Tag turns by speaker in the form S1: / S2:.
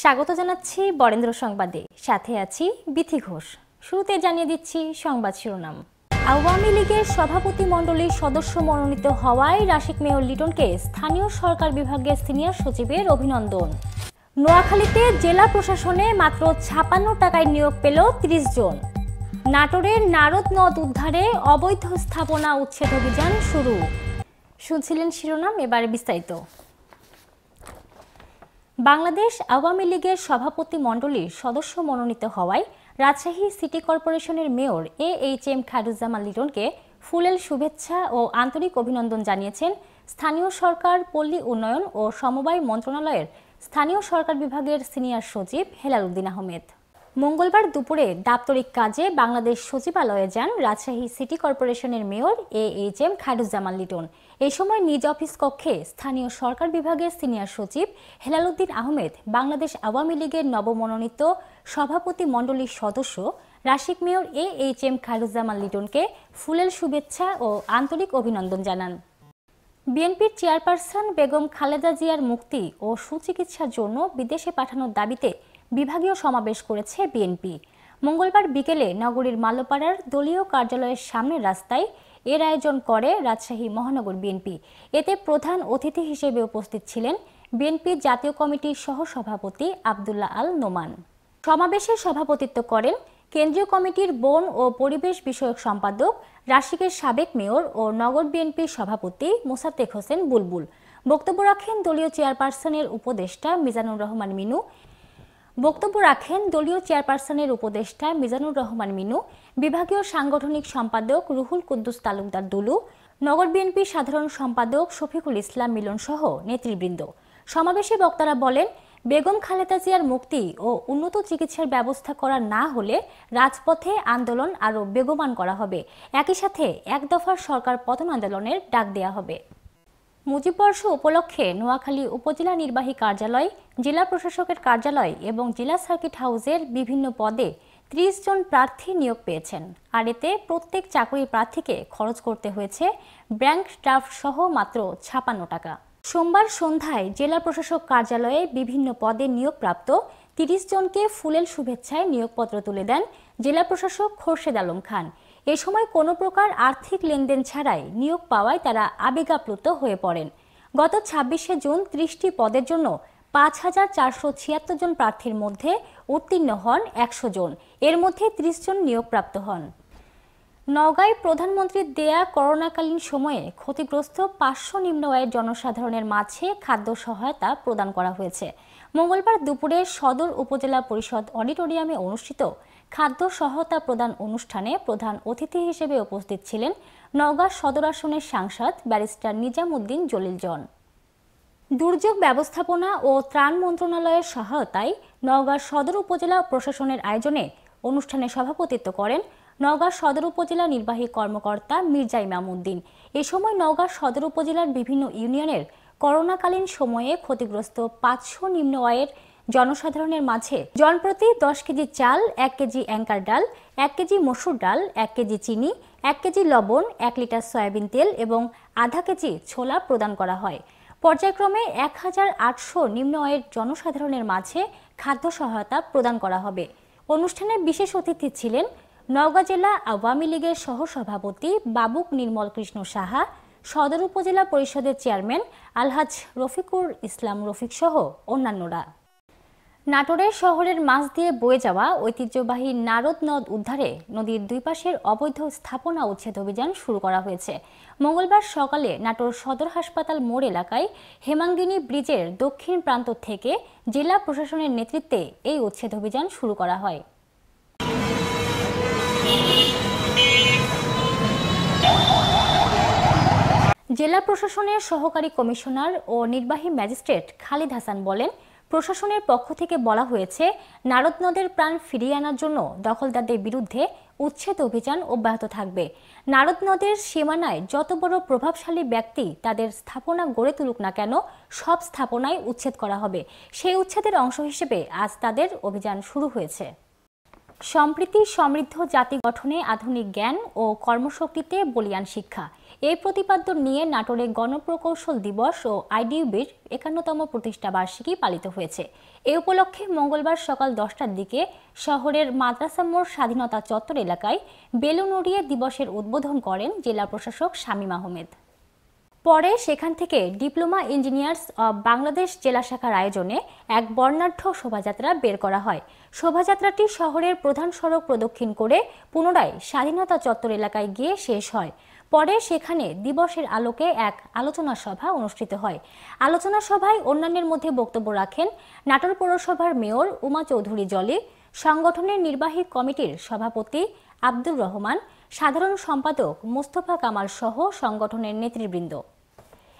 S1: স্বাগত জানাচ্ছি বরেন্দ্র সংবাদে সাথে আছি বিথি ঘোষ শুরুতে জানিয়ে দিচ্ছি সংবাদ শিরোনাম আওয়ামী লীগের সভাপতি মণ্ডলীর সদস্য মনোনীত হওয়ায় রাশিক মেয়র লিটনকে স্থানীয় সরকার বিভাগের সিনিয়র সচিবের অভিনন্দন নোয়াখালীতে জেলা প্রশাসনে মাত্র ছাপান্ন টাকায় নিয়োগ পেল ৩০ জন নাটোরের নারদ নদ উদ্ধারে অবৈধ স্থাপনা উচ্ছেদ অভিযান শুরু শুনছিলেন শিরোনাম এবারে বিস্তারিত বাংলাদেশ আওয়ামী লীগের সভাপতি মণ্ডলীর সদস্য মনোনীত হওয়ায় রাজশাহী সিটি কর্পোরেশনের mayor A H M Khairuzzaman লিটনকে ফুলেল শুভেচ্ছা ও আন্তরিক অভিনন্দন জানিয়েছেন স্থানীয় সরকার পল্লী উন্নয়ন ও সমবায় মন্ত্রণালয়ের স্থানীয় সরকার বিভাগের সিনিয়র সচিব হেলাল উদ্দিন আহমেদ মঙ্গলবার দুপুরে দাপ্তরিক কাজে বাংলাদেশ সচিবালয়ে যান রাজশাহী সিটি কর্পোরেশনের mayor A H M Khairuzzaman Liton এ সময় নিজ অফিস কক্ষে স্থানীয় সরকার বিভাগের সিনিয়র সচিব হেলালুদ্দিন আহমেদ বাংলাদেশ আওয়ামী লীগের নবমনোনীত সভাপতি মণ্ডলীর সদস্য রাশিক mayor A H M Khairuzzaman লিটনকে ফুলেল শুভেচ্ছা ও আন্তরিক অভিনন্দন জানান বিএনপির চেয়ারপারসন বেগম খালেদা জিয়ার মুক্তি ও সুচিকিৎসার জন্য বিদেশে পাঠানোর দাবিতে বিভাগীয় সমাবেশ করেছে বিএনপি মঙ্গলবার বিকেলে নগরীর মালোপাড়ার দলীয় কার্যালয়ের সামনের রাস্তায় এর আয়োজন করে রাজশাহী মহানগর বিএনপি এতে প্রধান অতিথি হিসেবে উপস্থিত ছিলেন বিএনপি জাতীয় কমিটির সহসভাপতি আবদুল্লা আল নোমান সমাবেশে সভাপতিত্ব করেন কেন্দ্রীয় কমিটির বন ও পরিবেশ বিষয়ক সম্পাদক রাশিকের সাবেক মেয়র ও নগর বিএনপির সভাপতি মোসাদ্দেক হোসেন বুলবুল বক্তব্য রাখেন দলীয় চেয়ারপারসনের উপদেষ্টা মিজানুর রহমান মিনু বক্তব্য রাখেন দলীয় চেয়ারপারসনের উপদেষ্টা মিজানুর রহমান মিনু বিভাগীয় সাংগঠনিক সম্পাদক রুহুল কুদ্দুস তালুকদার দুলু নগর বিএনপি সাধারণ সম্পাদক শফিকুল ইসলাম মিলন সহ নেতৃবৃন্দ সমাবেশে বক্তারা বলেন বেগম খালেদা জিয়ার মুক্তি ও উন্নত চিকিৎসার ব্যবস্থা করা না হলে রাজপথে আন্দোলন আরও বেগমান করা হবে একই সাথে এক দফার সরকার পতন আন্দোলনের ডাক দেয়া হবে মুজিববর্ষ উপলক্ষে নোয়াখালী উপজেলা নির্বাহী কার্যালয় জেলা প্রশাসকের কার্যালয় এবং জেলা সার্কিট হাউসের বিভিন্ন পদে ত্রিশ জন প্রার্থী নিয়োগ পেয়েছেন আর এতে প্রত্যেক চাকরির প্রার্থীকে খরচ করতে হয়েছে ব্যাংক স্টাফ সহ মাত্র ছাপান্ন টাকা সোমবার সন্ধ্যায় জেলা প্রশাসক কার্যালয়ে বিভিন্ন পদে নিয়োগপ্রাপ্ত তিরিশ জনকে ফুলেল শুভেচ্ছায় নিয়োগপত্র তুলে দেন জেলা প্রশাসক খোরশেদ আলম খান এ সময় কোনো প্রকার আর্থিক লেনদেন ছাড়াই নিয়োগ পাওয়ায় তারা আবেগাপ্লুত হয়ে পড়েন গত ছাব্বিশে জুন ত্রিশটি পদের জন্য পাঁচ হাজার চারশো ছিয়াত্তর জন প্রার্থীর মধ্যে উত্তীর্ণ হন একশো জন এর মধ্যে ত্রিশ জন নিয়োগপ্রাপ্ত হন নওগাঁয় প্রধানমন্ত্রীর দেয়া করোনাকালীন সময়ে ক্ষতিগ্রস্ত পাঁচশো নিম্ন আয়ের জনসাধারণের মাঝে খাদ্য সহায়তা প্রদান করা হয়েছে মঙ্গলবার দুপুরে সদর উপজেলা পরিষদ অডিটোরিয়ামে অনুষ্ঠিত খাদ্য সহায়তা প্রদান অনুষ্ঠানে প্রধান অতিথি হিসেবে উপস্থিত ছিলেন নওগাঁ সদর আসনের সাংসদ ব্যারিস্টার নিজামুদ্দিন জলিল জন দুর্যোগ ব্যবস্থাপনা ও ত্রাণ মন্ত্রণালয়ের সহায়তায় নওগাঁ সদর উপজেলা প্রশাসনের আয়োজনে অনুষ্ঠানে সভাপতিত্ব করেন নওগাঁ সদর উপজেলা নির্বাহী কর্মকর্তা মির্জা উদ্দিন এ সময় নওগাঁ সদর উপজেলার বিভিন্ন ইউনিয়নের করোনাকালীন সময়ে ক্ষতিগ্রস্ত পাঁচশো নিম্ন আয়ের জনসাধারণের মাঝে জনপ্রতি দশ কেজি চাল এক কেজি অ্যাঙ্কার ডাল এক কেজি মসুর ডাল এক কেজি চিনি এক কেজি লবণ এক লিটার সয়াবিন তেল এবং আধা কেজি ছোলা প্রদান করা হয় পর্যায়ক্রমে এক হাজার আটশো নিম্ন আয়ের জনসাধারণের মাঝে খাদ্য সহায়তা প্রদান করা হবে অনুষ্ঠানে বিশেষ অতিথি ছিলেন নওগাঁ জেলা আওয়ামী লীগের সহসভাপতি বাবুক নির্মল কৃষ্ণ সাহা সদর উপজেলা পরিষদের চেয়ারম্যান আলহাজ রফিকুর ইসলাম রফিক সহ অন্যান্যরা নাটোরের শহরের মাছ দিয়ে বয়ে যাওয়া ঐতিহ্যবাহী নারদ নদ উদ্ধারে নদীর দুই পাশের অবৈধ স্থাপনা উচ্ছেদ অভিযান শুরু করা হয়েছে মঙ্গলবার সকালে নাটোর সদর হাসপাতাল মোড় এলাকায় হেমাঙ্গিনী ব্রিজের দক্ষিণ প্রান্ত থেকে জেলা প্রশাসনের নেতৃত্বে এই উচ্ছেদ অভিযান শুরু করা হয় জেলা প্রশাসনের সহকারী কমিশনার ও নির্বাহী ম্যাজিস্ট্রেট খালিদ হাসান বলেন প্রশাসনের পক্ষ থেকে বলা হয়েছে নারদ নদের প্রাণ ফিরিয়ে আনার জন্য দখলদারদের বিরুদ্ধে উচ্ছেদ অভিযান অব্যাহত থাকবে নারদ নদের সীমানায় যত বড় প্রভাবশালী ব্যক্তি তাদের স্থাপনা গড়ে তুলুক না কেন সব স্থাপনায় উচ্ছেদ করা হবে সেই উচ্ছেদের অংশ হিসেবে আজ তাদের অভিযান শুরু হয়েছে সম্প্রীতি সমৃদ্ধ জাতি গঠনে আধুনিক জ্ঞান ও কর্মশক্তিতে বলিয়ান শিক্ষা এই প্রতিপাদ্য নিয়ে নাটোরে গণপ্রকৌশল দিবস ও আইডিউবির একান্নতম প্রতিষ্ঠাবার্ষিকী পালিত হয়েছে এ উপলক্ষে মঙ্গলবার সকাল দশটার দিকে শহরের মাদ্রাসা মোড় স্বাধীনতা চত্বর এলাকায় বেলুন উড়িয়ে দিবসের উদ্বোধন করেন জেলা প্রশাসক শামীম আহমেদ পরে সেখান থেকে ডিপ্লোমা ইঞ্জিনিয়ার্স অব বাংলাদেশ জেলা শাখার আয়োজনে এক বর্ণাঢ্য শোভাযাত্রা বের করা হয় শোভাযাত্রাটি শহরের প্রধান সড়ক প্রদক্ষিণ করে পুনরায় স্বাধীনতা চত্বর এলাকায় গিয়ে শেষ হয় পরে সেখানে দিবসের আলোকে এক আলোচনা সভা অনুষ্ঠিত হয় আলোচনা সভায় অন্যান্যের মধ্যে বক্তব্য রাখেন নাটোর পৌরসভার মেয়র উমা চৌধুরী জলি সংগঠনের নির্বাহী কমিটির সভাপতি আব্দুর রহমান সাধারণ সম্পাদক মোস্তফা কামাল সহ সংগঠনের নেতৃবৃন্দ